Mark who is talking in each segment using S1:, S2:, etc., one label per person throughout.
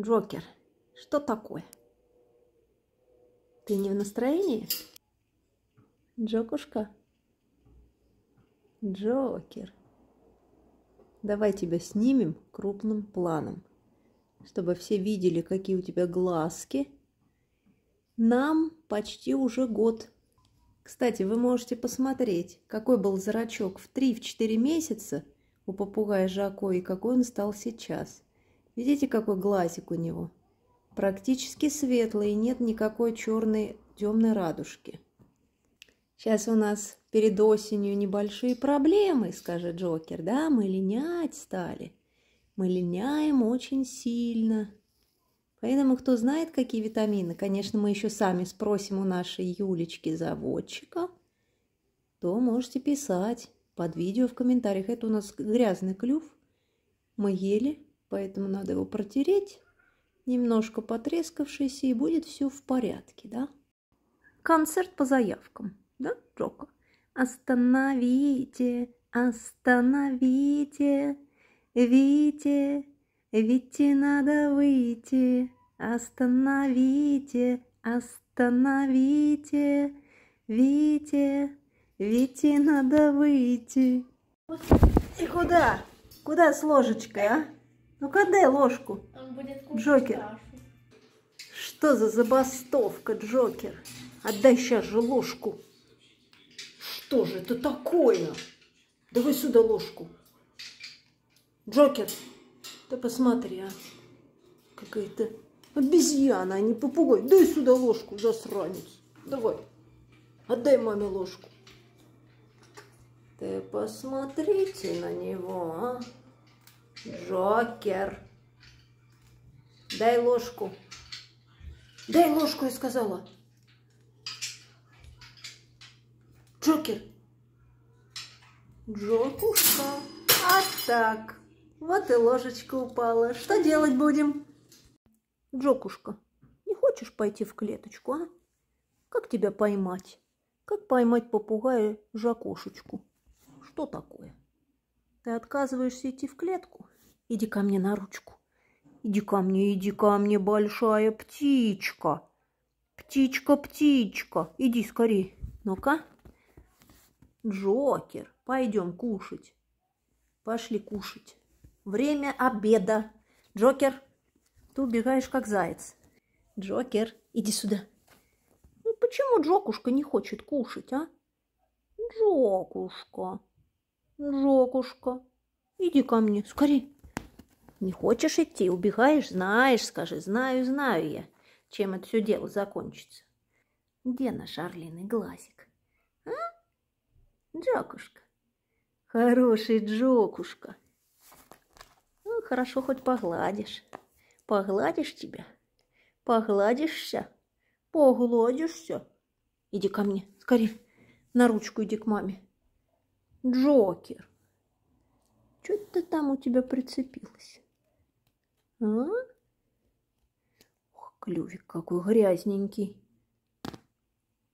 S1: Джокер, что такое? Ты не в настроении? Джокушка? Джокер. Давай тебя снимем крупным планом, чтобы все видели, какие у тебя глазки. Нам почти уже год. Кстати, вы можете посмотреть, какой был зрачок в 3-4 месяца у попугая Жако и какой он стал сейчас – Видите, какой глазик у него? Практически светлый, нет никакой черной темной радужки. Сейчас у нас перед осенью небольшие проблемы, скажет Джокер, да? Мы линять стали. Мы линяем очень сильно. Поэтому, кто знает, какие витамины, конечно, мы еще сами спросим у нашей Юлечки-заводчика, то можете писать под видео в комментариях. Это у нас грязный клюв. Мы ели поэтому надо его протереть, немножко потрескавшийся, и будет все в порядке, да? Концерт по заявкам, да, Джока? Остановите, остановите, Вите, Вите надо выйти, остановите, остановите, Вите, Вите надо выйти. И куда? Куда с ложечкой, а? Ну-ка дай ложку. Он будет кушать Джокер. Кашу. Что за забастовка, Джокер? Отдай сейчас же ложку. Что же это такое? Давай сюда ложку. Джокер, Ты посмотри, а. Какая-то обезьяна, а не попугай. Дай сюда ложку, засранец. Давай. Отдай маме ложку. Ты посмотрите на него, а. Джокер. Дай ложку. Дай ложку, я сказала. Джокер. Джокушка. А так. Вот и ложечка упала. Что делать будем? Джокушка, не хочешь пойти в клеточку, а? Как тебя поймать? Как поймать попугая Жакошечку? Что такое? Ты отказываешься идти в клетку? Иди ко мне на ручку. Иди ко мне, иди ко мне, большая птичка. Птичка, птичка, иди скорей. Ну-ка. Джокер, пойдем кушать. Пошли кушать. Время обеда. Джокер, ты убегаешь как заяц. Джокер, иди сюда. Ну почему Джокушка не хочет кушать, а? Джокушка, Жокушка, иди ко мне, скорей. Не хочешь идти, убегаешь, знаешь, скажи, знаю, знаю я, чем это все дело закончится. Где наш орлиный глазик? А? Джокушка. Хороший Джокушка. Ну, хорошо хоть погладишь. Погладишь тебя. Погладишься. Погладишься. Иди ко мне, скорее. На ручку иди к маме. Джокер, что это там у тебя прицепилось? А? Ох, клювик какой грязненький.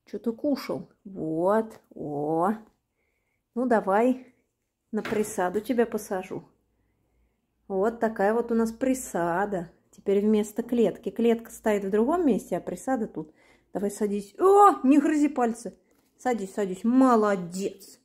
S1: Что-то кушал. Вот, о. Ну, давай на присаду тебя посажу. Вот такая вот у нас присада. Теперь вместо клетки. Клетка стоит в другом месте, а присада тут. Давай садись. О, не грызи пальцы. Садись, садись. Молодец.